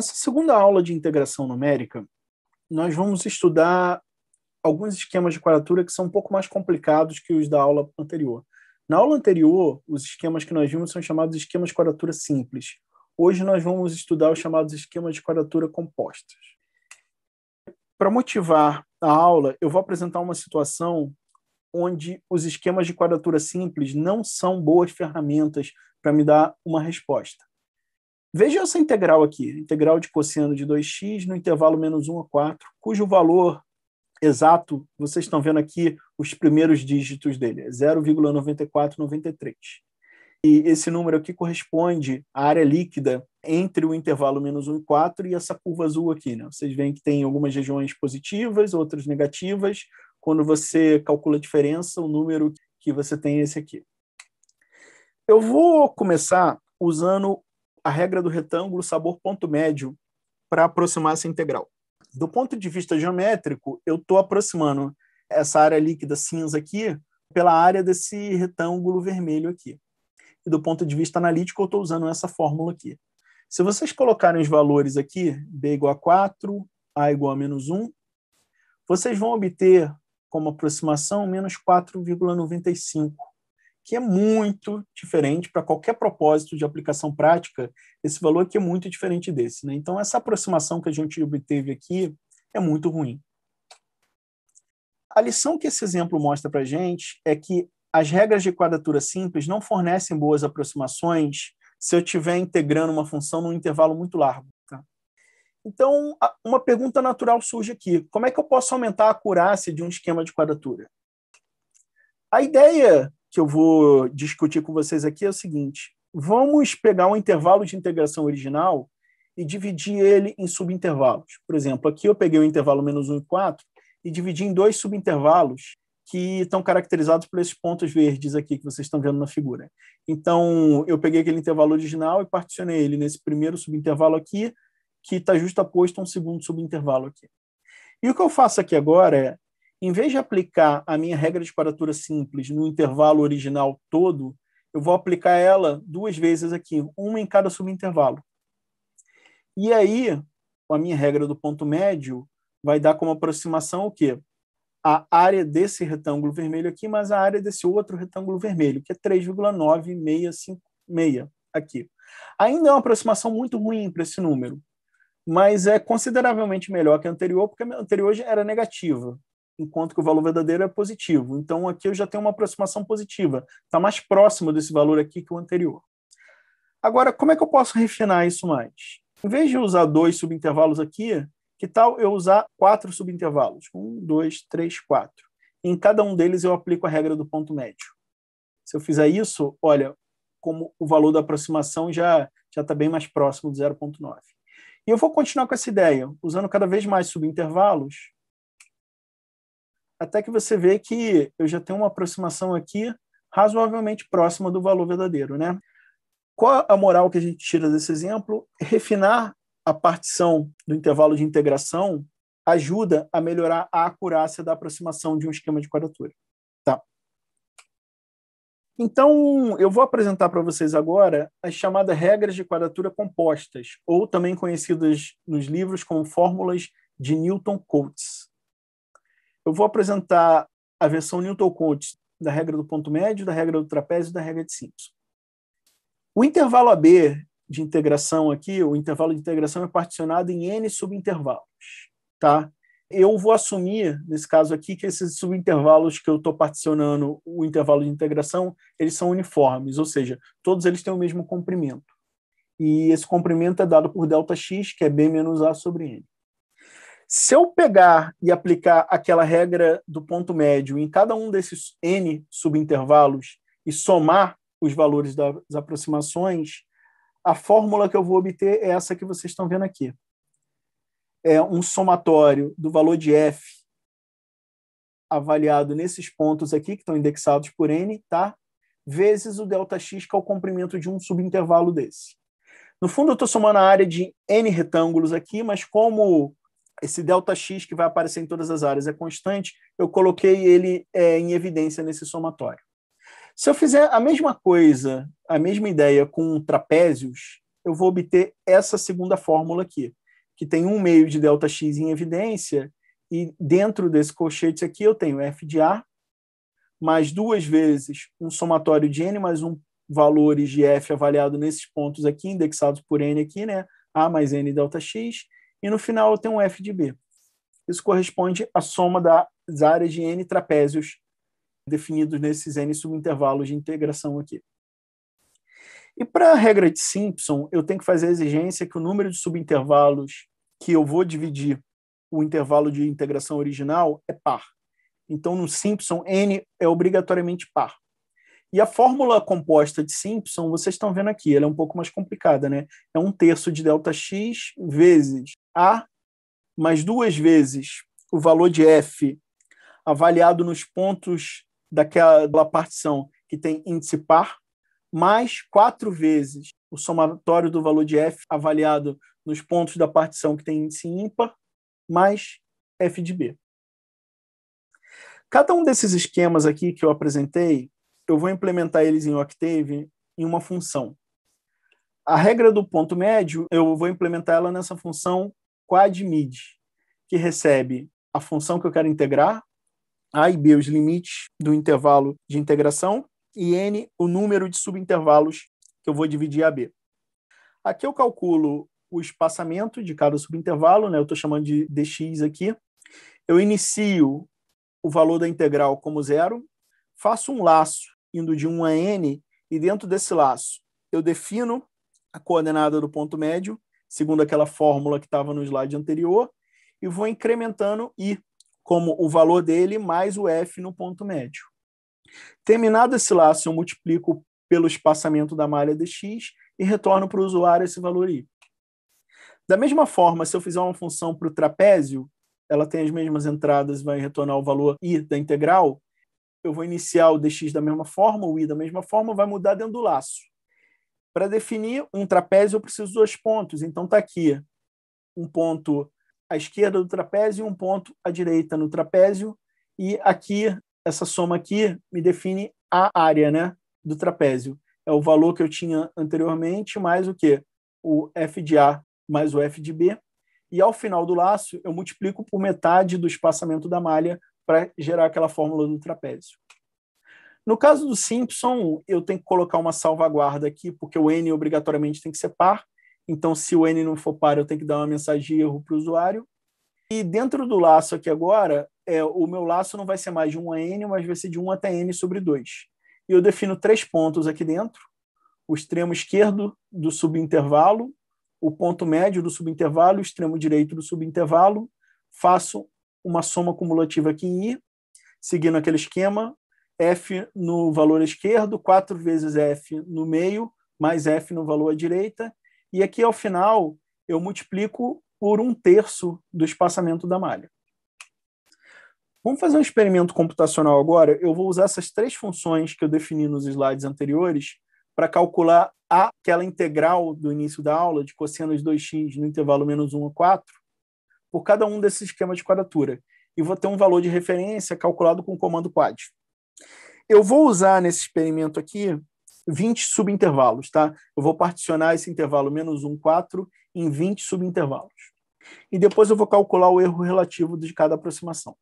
Nessa segunda aula de integração numérica, nós vamos estudar alguns esquemas de quadratura que são um pouco mais complicados que os da aula anterior. Na aula anterior, os esquemas que nós vimos são chamados esquemas de quadratura simples. Hoje nós vamos estudar os chamados esquemas de quadratura compostas. Para motivar a aula, eu vou apresentar uma situação onde os esquemas de quadratura simples não são boas ferramentas para me dar uma resposta. Veja essa integral aqui, integral de cosseno de 2x no intervalo menos 1 a 4, cujo valor exato, vocês estão vendo aqui os primeiros dígitos dele, é 0,9493. E esse número aqui corresponde à área líquida entre o intervalo menos 1 e 4 e essa curva azul aqui. Né? Vocês veem que tem algumas regiões positivas, outras negativas. Quando você calcula a diferença, o número que você tem é esse aqui. Eu vou começar usando a regra do retângulo sabor ponto médio para aproximar essa integral. Do ponto de vista geométrico, eu estou aproximando essa área líquida cinza aqui pela área desse retângulo vermelho aqui. E do ponto de vista analítico, eu estou usando essa fórmula aqui. Se vocês colocarem os valores aqui, b igual a 4, a igual a menos 1, vocês vão obter como aproximação menos 4,95 que é muito diferente para qualquer propósito de aplicação prática, esse valor aqui é muito diferente desse. Né? Então, essa aproximação que a gente obteve aqui é muito ruim. A lição que esse exemplo mostra para a gente é que as regras de quadratura simples não fornecem boas aproximações se eu estiver integrando uma função num intervalo muito largo. Tá? Então, uma pergunta natural surge aqui: como é que eu posso aumentar a acurácia de um esquema de quadratura? A ideia que eu vou discutir com vocês aqui é o seguinte: vamos pegar um intervalo de integração original e dividir ele em subintervalos. Por exemplo, aqui eu peguei o intervalo menos 1 e 4 e dividi em dois subintervalos que estão caracterizados por esses pontos verdes aqui que vocês estão vendo na figura. Então, eu peguei aquele intervalo original e particionei ele nesse primeiro subintervalo aqui, que está justaposto a um segundo subintervalo aqui. E o que eu faço aqui agora é, em vez de aplicar a minha regra de paratura simples no intervalo original todo, eu vou aplicar ela duas vezes aqui, uma em cada subintervalo. E aí, a minha regra do ponto médio vai dar como aproximação o quê? A área desse retângulo vermelho aqui, mais a área desse outro retângulo vermelho, que é 3,9656 aqui. Ainda é uma aproximação muito ruim para esse número, mas é consideravelmente melhor que a anterior, porque a anterior já era negativa enquanto que o valor verdadeiro é positivo. Então, aqui eu já tenho uma aproximação positiva, está mais próximo desse valor aqui que o anterior. Agora, como é que eu posso refinar isso mais? Em vez de usar dois subintervalos aqui, que tal eu usar quatro subintervalos? Um, dois, três, quatro. em cada um deles eu aplico a regra do ponto médio. Se eu fizer isso, olha, como o valor da aproximação já já está bem mais próximo de 0,9. E eu vou continuar com essa ideia, usando cada vez mais subintervalos, até que você vê que eu já tenho uma aproximação aqui razoavelmente próxima do valor verdadeiro, né? Qual a moral que a gente tira desse exemplo? Refinar a partição do intervalo de integração ajuda a melhorar a acurácia da aproximação de um esquema de quadratura. Tá. Então, eu vou apresentar para vocês agora as chamadas regras de quadratura compostas, ou também conhecidas nos livros como fórmulas de newton cotes eu vou apresentar a versão Newton-Cotes da regra do ponto médio, da regra do trapézio e da regra de Simpson. O intervalo AB de integração aqui, o intervalo de integração é particionado em n subintervalos, tá? Eu vou assumir, nesse caso aqui, que esses subintervalos que eu estou particionando, o intervalo de integração, eles são uniformes, ou seja, todos eles têm o mesmo comprimento. E esse comprimento é dado por delta x, que é b menos a sobre n. Se eu pegar e aplicar aquela regra do ponto médio em cada um desses N subintervalos e somar os valores das aproximações, a fórmula que eu vou obter é essa que vocês estão vendo aqui. É um somatório do valor de f avaliado nesses pontos aqui, que estão indexados por n, tá? vezes o ΔX, que é o comprimento de um subintervalo desse. No fundo, eu estou somando a área de n retângulos aqui, mas como esse delta x que vai aparecer em todas as áreas é constante, eu coloquei ele é, em evidência nesse somatório. Se eu fizer a mesma coisa, a mesma ideia com trapézios, eu vou obter essa segunda fórmula aqui, que tem um meio de delta x em evidência, e dentro desse colchete aqui eu tenho f de A, mais duas vezes um somatório de n mais um valores de f avaliado nesses pontos aqui, indexados por n aqui, né? A mais n delta x, e no final eu tenho um f de b. Isso corresponde à soma das áreas de n trapézios definidos nesses n subintervalos de integração aqui. E para a regra de Simpson, eu tenho que fazer a exigência que o número de subintervalos que eu vou dividir o intervalo de integração original é par. Então, no Simpson, n é obrigatoriamente par. E a fórmula composta de Simpson, vocês estão vendo aqui, ela é um pouco mais complicada, né? É um terço de delta x vezes a mais duas vezes o valor de F avaliado nos pontos daquela partição que tem índice par, mais quatro vezes o somatório do valor de F avaliado nos pontos da partição que tem índice ímpar, mais F de B. Cada um desses esquemas aqui que eu apresentei, eu vou implementar eles em Octave em uma função. A regra do ponto médio, eu vou implementar ela nessa função quad mid que recebe a função que eu quero integrar, a e b os limites do intervalo de integração e n o número de subintervalos que eu vou dividir a b. Aqui eu calculo o espaçamento de cada subintervalo, né? eu estou chamando de dx aqui. Eu inicio o valor da integral como zero, faço um laço indo de 1 a n, e dentro desse laço eu defino a coordenada do ponto médio, segundo aquela fórmula que estava no slide anterior, e vou incrementando i como o valor dele mais o f no ponto médio. Terminado esse laço, eu multiplico pelo espaçamento da malha dx e retorno para o usuário esse valor i. Da mesma forma, se eu fizer uma função para o trapézio, ela tem as mesmas entradas e vai retornar o valor i da integral, eu vou iniciar o dx da mesma forma, o i da mesma forma, vai mudar dentro do laço. Para definir um trapézio, eu preciso de dois pontos. Então, está aqui um ponto à esquerda do trapézio e um ponto à direita no trapézio. E aqui, essa soma aqui me define a área né, do trapézio. É o valor que eu tinha anteriormente mais o quê? O f de A mais o f de B. E ao final do laço, eu multiplico por metade do espaçamento da malha para gerar aquela fórmula do trapézio. No caso do Simpson, eu tenho que colocar uma salvaguarda aqui, porque o N obrigatoriamente tem que ser par. Então, se o N não for par, eu tenho que dar uma mensagem de erro para o usuário. E dentro do laço aqui agora, é, o meu laço não vai ser mais de 1 a N, mas vai ser de 1 até N sobre 2. E eu defino três pontos aqui dentro: o extremo esquerdo do subintervalo, o ponto médio do subintervalo, o extremo direito do subintervalo. Faço uma soma cumulativa aqui em I, seguindo aquele esquema, F no valor esquerdo, 4 vezes F no meio, mais F no valor à direita. E aqui, ao final, eu multiplico por um terço do espaçamento da malha. Vamos fazer um experimento computacional agora. Eu vou usar essas três funções que eu defini nos slides anteriores para calcular aquela integral do início da aula de cosseno de 2x no intervalo menos 1 a 4 por cada um desses esquemas de quadratura. E vou ter um valor de referência calculado com o comando quad. Eu vou usar nesse experimento aqui 20 subintervalos, tá? Eu vou particionar esse intervalo menos 1, 4 em 20 subintervalos. E depois eu vou calcular o erro relativo de cada aproximação.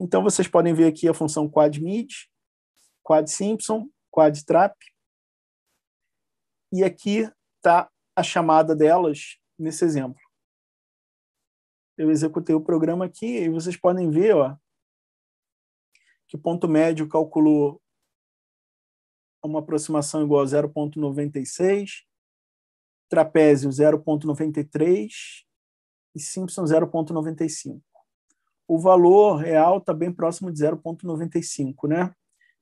Então vocês podem ver aqui a função quad mid, quad Simpson, quad trap. E aqui está a chamada delas nesse exemplo. Eu executei o programa aqui e vocês podem ver, ó, que o ponto médio calculou uma aproximação igual a 0,96, trapézio 0,93 e Simpson 0,95. O valor real está bem próximo de 0,95, né?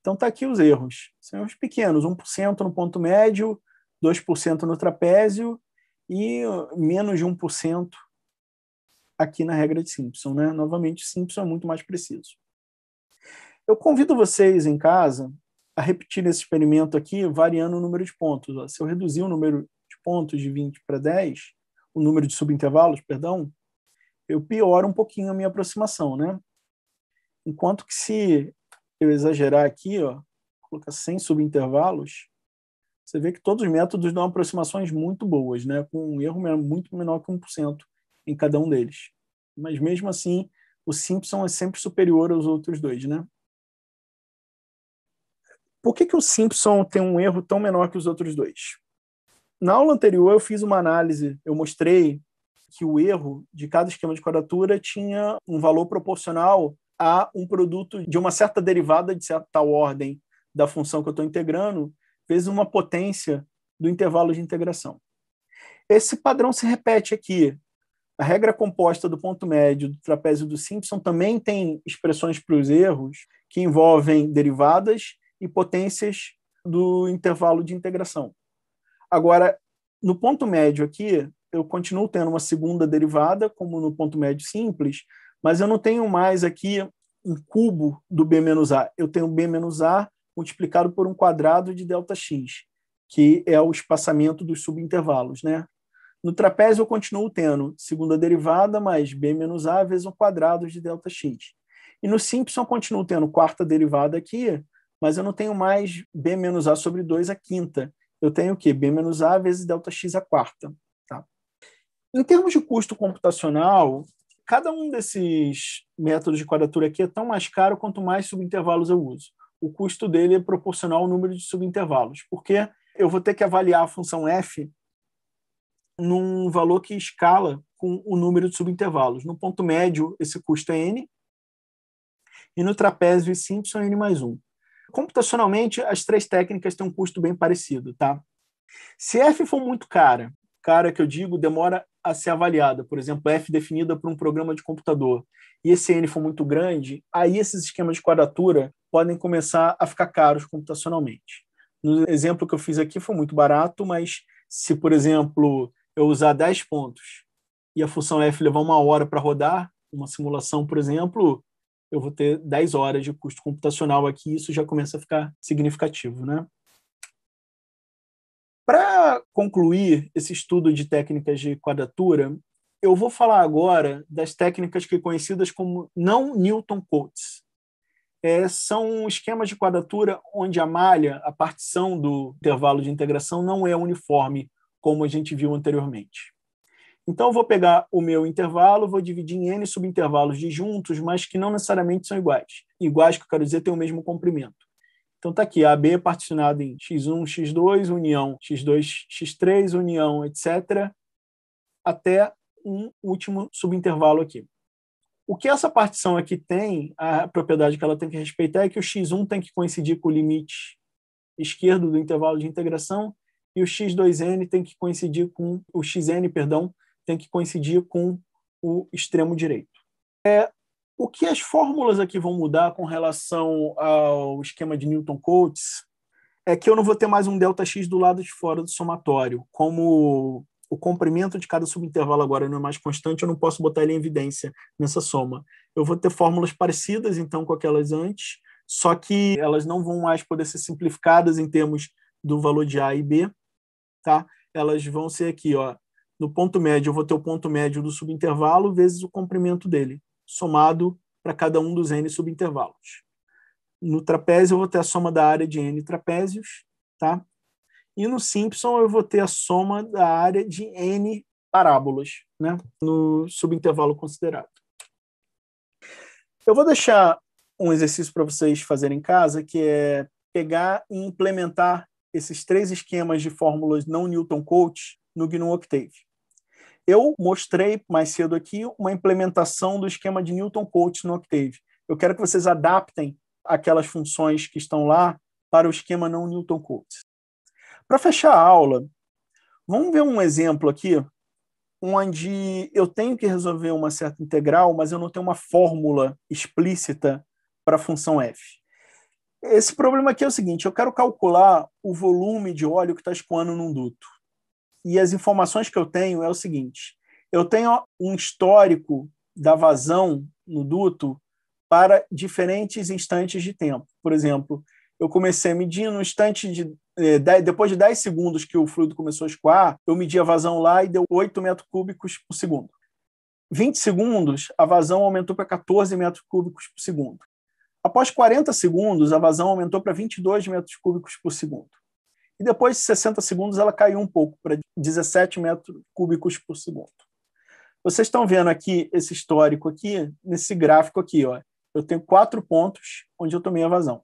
Então está aqui os erros. São erros pequenos, 1% no ponto médio, 2% no trapézio e menos de 1% aqui na regra de Simpson, né? Novamente, Simpson é muito mais preciso. Eu convido vocês em casa a repetir esse experimento aqui, variando o número de pontos. Se eu reduzir o número de pontos de 20 para 10, o número de subintervalos, perdão, eu pioro um pouquinho a minha aproximação, né? Enquanto que se eu exagerar aqui, ó, colocar 100 subintervalos, você vê que todos os métodos dão aproximações muito boas, né? com um erro muito menor que 1% em cada um deles. Mas mesmo assim, o Simpson é sempre superior aos outros dois. Né? Por que, que o Simpson tem um erro tão menor que os outros dois? Na aula anterior, eu fiz uma análise, eu mostrei que o erro de cada esquema de quadratura tinha um valor proporcional a um produto de uma certa derivada de certa ordem da função que eu estou integrando, vezes uma potência do intervalo de integração. Esse padrão se repete aqui. A regra composta do ponto médio do trapézio do Simpson também tem expressões para os erros que envolvem derivadas e potências do intervalo de integração. Agora, no ponto médio aqui, eu continuo tendo uma segunda derivada, como no ponto médio simples, mas eu não tenho mais aqui um cubo do b menos a. Eu tenho b menos a multiplicado por um quadrado de delta x, que é o espaçamento dos subintervalos, né? No trapézio eu continuo tendo segunda derivada mais b menos a vezes um quadrado de delta x. E no Simpson eu continuo tendo quarta derivada aqui mas eu não tenho mais b menos a sobre 2 à quinta. Eu tenho o quê? b menos a vezes delta x à quarta. Tá? Em termos de custo computacional, cada um desses métodos de quadratura aqui é tão mais caro quanto mais subintervalos eu uso. O custo dele é proporcional ao número de subintervalos, porque eu vou ter que avaliar a função f num valor que escala com o número de subintervalos. No ponto médio, esse custo é n, e no trapézio, esse y é n mais 1. Computacionalmente, as três técnicas têm um custo bem parecido, tá? Se F for muito cara, cara que eu digo demora a ser avaliada, por exemplo, F definida por um programa de computador, e esse N for muito grande, aí esses esquemas de quadratura podem começar a ficar caros computacionalmente. No exemplo que eu fiz aqui foi muito barato, mas se, por exemplo, eu usar 10 pontos e a função F levar uma hora para rodar, uma simulação, por exemplo, eu vou ter 10 horas de custo computacional aqui, isso já começa a ficar significativo, né? Para concluir esse estudo de técnicas de quadratura, eu vou falar agora das técnicas que conhecidas como não Newton Coates. É, são esquemas de quadratura onde a malha, a partição do intervalo de integração, não é uniforme, como a gente viu anteriormente. Então, eu vou pegar o meu intervalo, vou dividir em N subintervalos disjuntos, mas que não necessariamente são iguais. Iguais, que eu quero dizer, têm o mesmo comprimento. Então, está aqui AB particionado em x1, x2, união x2, x3, união, etc., até um último subintervalo aqui. O que essa partição aqui tem, a propriedade que ela tem que respeitar é que o x1 tem que coincidir com o limite esquerdo do intervalo de integração e o x2n tem que coincidir com o xn, perdão, tem que coincidir com o extremo direito. É, o que as fórmulas aqui vão mudar com relação ao esquema de Newton-Coates é que eu não vou ter mais um ΔX do lado de fora do somatório. Como o comprimento de cada subintervalo agora não é mais constante, eu não posso botar ele em evidência nessa soma. Eu vou ter fórmulas parecidas, então, com aquelas antes, só que elas não vão mais poder ser simplificadas em termos do valor de A e B, tá? Elas vão ser aqui, ó, no ponto médio, eu vou ter o ponto médio do subintervalo vezes o comprimento dele, somado para cada um dos n subintervalos. No trapézio, eu vou ter a soma da área de n trapézios, tá? E no Simpson, eu vou ter a soma da área de n parábolas, né? No subintervalo considerado. Eu vou deixar um exercício para vocês fazerem em casa, que é pegar e implementar esses três esquemas de fórmulas não Newton-Cotes no GNU Octave. Eu mostrei mais cedo aqui uma implementação do esquema de Newton Coates no Octave. Eu quero que vocês adaptem aquelas funções que estão lá para o esquema não Newton Coates. Para fechar a aula, vamos ver um exemplo aqui onde eu tenho que resolver uma certa integral, mas eu não tenho uma fórmula explícita para a função f. Esse problema aqui é o seguinte: eu quero calcular o volume de óleo que está escoando num duto e as informações que eu tenho é o seguinte: eu tenho um histórico da vazão no duto para diferentes instantes de tempo. Por exemplo, eu comecei a medir no instante de. Eh, depois de 10 segundos que o fluido começou a escoar, eu medi a vazão lá e deu 8 metros cúbicos por segundo. 20 segundos, a vazão aumentou para 14 metros cúbicos por segundo. Após 40 segundos, a vazão aumentou para 22 metros cúbicos por segundo. E depois de 60 segundos, ela caiu um pouco para 17 metros cúbicos por segundo. Vocês estão vendo aqui esse histórico aqui, nesse gráfico aqui. Ó. Eu tenho quatro pontos onde eu tomei a vazão.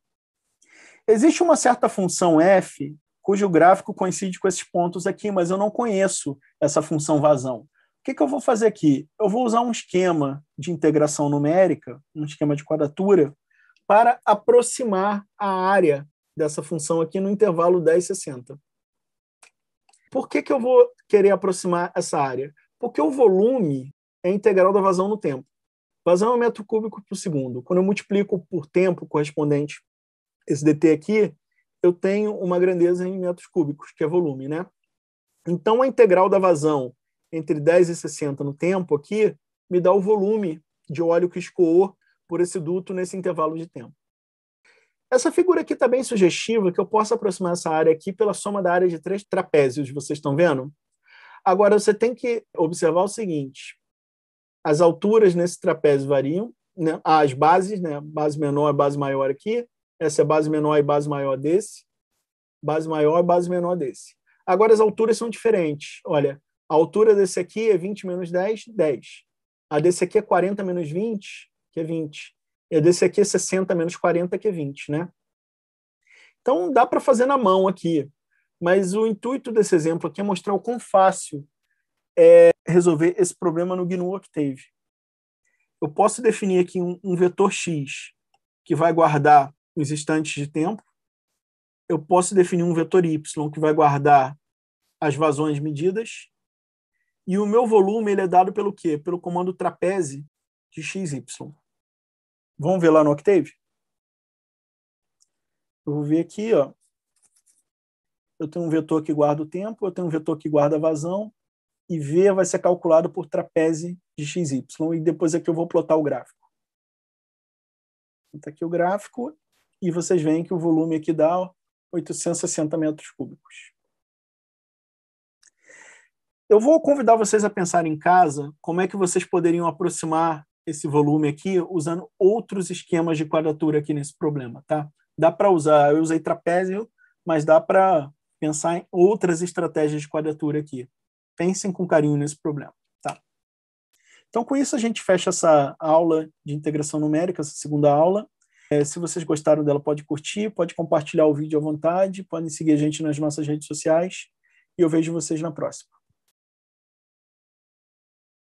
Existe uma certa função f cujo gráfico coincide com esses pontos aqui, mas eu não conheço essa função vazão. O que, que eu vou fazer aqui? Eu vou usar um esquema de integração numérica, um esquema de quadratura, para aproximar a área dessa função aqui no intervalo 10 60. Por que, que eu vou querer aproximar essa área? Porque o volume é integral da vazão no tempo. Vazão é um metro cúbico por segundo. Quando eu multiplico por tempo correspondente esse dt aqui, eu tenho uma grandeza em metros cúbicos, que é volume, né? Então, a integral da vazão entre 10 e 60 no tempo aqui me dá o volume de óleo que escoou por esse duto nesse intervalo de tempo. Essa figura aqui está bem sugestiva, que eu posso aproximar essa área aqui pela soma da área de três trapézios, vocês estão vendo? Agora, você tem que observar o seguinte, as alturas nesse trapézio variam, né? Ah, as bases, né? base menor e base maior aqui, essa é base menor e base maior desse, base maior e base menor desse. Agora, as alturas são diferentes. Olha, a altura desse aqui é 20 menos 10, 10. A desse aqui é 40 menos 20, que é 20 é desse aqui é 60 menos 40, que é 20, né? Então, dá para fazer na mão aqui. Mas o intuito desse exemplo aqui é mostrar o quão fácil é resolver esse problema no GNU Octave. Eu posso definir aqui um, um vetor x que vai guardar os instantes de tempo. Eu posso definir um vetor y que vai guardar as vazões medidas. E o meu volume ele é dado pelo quê? Pelo comando trapézio de xy. Vamos ver lá no Octave? Eu vou ver aqui, ó. Eu tenho um vetor que guarda o tempo, eu tenho um vetor que guarda a vazão, e V vai ser calculado por trapézio de XY, e depois aqui eu vou plotar o gráfico. Está aqui o gráfico, e vocês veem que o volume aqui dá 860 metros cúbicos. Eu vou convidar vocês a pensar em casa como é que vocês poderiam aproximar esse volume aqui usando outros esquemas de quadratura aqui nesse problema, tá? Dá para usar, eu usei trapézio, mas dá para pensar em outras estratégias de quadratura aqui. Pensem com carinho nesse problema, tá? Então, com isso, a gente fecha essa aula de integração numérica, essa segunda aula. É, se vocês gostaram dela, pode curtir, pode compartilhar o vídeo à vontade, podem seguir a gente nas nossas redes sociais e eu vejo vocês na próxima.